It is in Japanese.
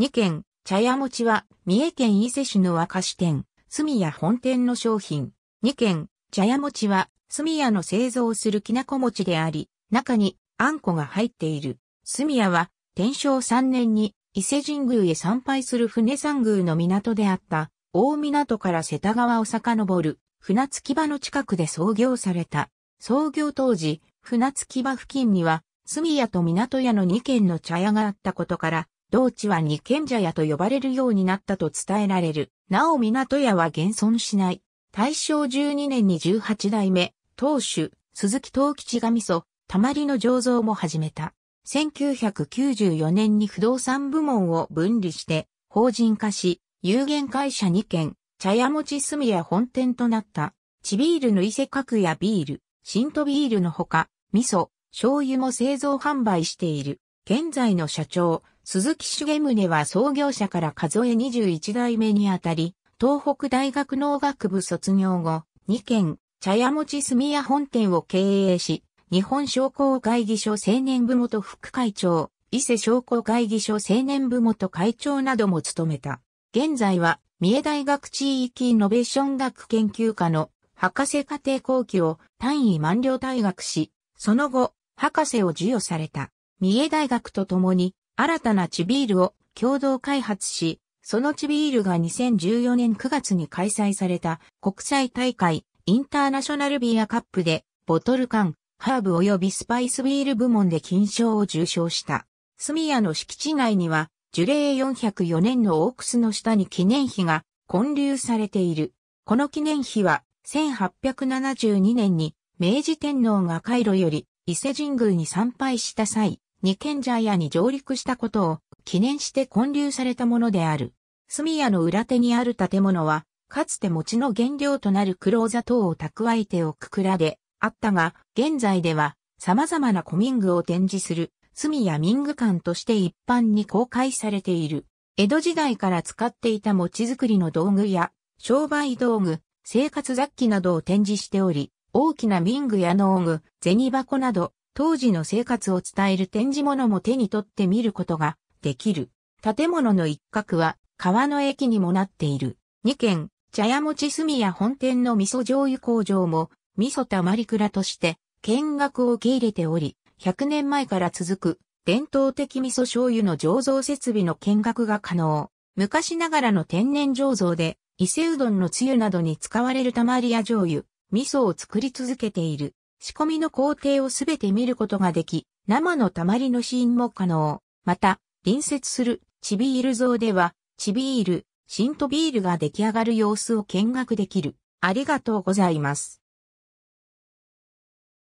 2軒、茶屋餅は、三重県伊勢市の和菓子店、住屋本店の商品。2軒、茶屋餅は、住屋の製造するきなこ餅であり、中にあんこが入っている。住屋は、天正3年に伊勢神宮へ参拝する船山宮の港であった、大港から瀬田川を遡る、船着き場の近くで創業された。創業当時、船着き場付近には、住屋と港屋の2軒の茶屋があったことから、同地は二賢者屋と呼ばれるようになったと伝えられる。なお港屋は現存しない。大正12年に18代目、当主、鈴木東吉が味噌、たまりの醸造も始めた。1994年に不動産部門を分離して、法人化し、有限会社2件、茶屋餅住屋本店となった。地ビールの伊勢角屋ビール、新都ビールのほか、味噌、醤油も製造販売している。現在の社長、鈴木重宗は創業者から数え21代目にあたり、東北大学農学部卒業後、2軒、茶屋餅住屋本店を経営し、日本商工会議所青年部元副会長、伊勢商工会議所青年部元会長なども務めた。現在は、三重大学地域イノベーション学研究科の博士課程後期を単位満了退学し、その後、博士を授与された。三重大学と共に新たな地ビールを共同開発し、その地ビールが2014年9月に開催された国際大会インターナショナルビアカップでボトル缶、ハーブ及びスパイスビール部門で金賞を受賞した。スミヤの敷地内には樹齢404年のオークスの下に記念碑が建立されている。この記念碑は1872年に明治天皇がカイロより伊勢神宮に参拝した際、二軒茶屋に上陸したことを記念して建立されたものである。住屋の裏手にある建物は、かつて餅の原料となる黒砂糖を蓄えておく蔵であったが、現在では様々な古民具を展示する住屋民具館として一般に公開されている。江戸時代から使っていた餅作りの道具や商売道具、生活雑器などを展示しており、大きな民具や農具、銭箱など当時の生活を伝える展示物も手に取って見ることができる。建物の一角は川の駅にもなっている。2軒、茶屋餅住屋本店の味噌醤油工場も味噌たまり蔵として見学を受け入れており、100年前から続く伝統的味噌醤油の醸造設備の見学が可能。昔ながらの天然醸造で伊勢うどんのつゆなどに使われるたまりや醤油、味噌を作り続けている。仕込みの工程をすべて見ることができ、生のたまりの試飲も可能。また、隣接するチビール像では、チビール、シントビールが出来上がる様子を見学できる。ありがとうございます。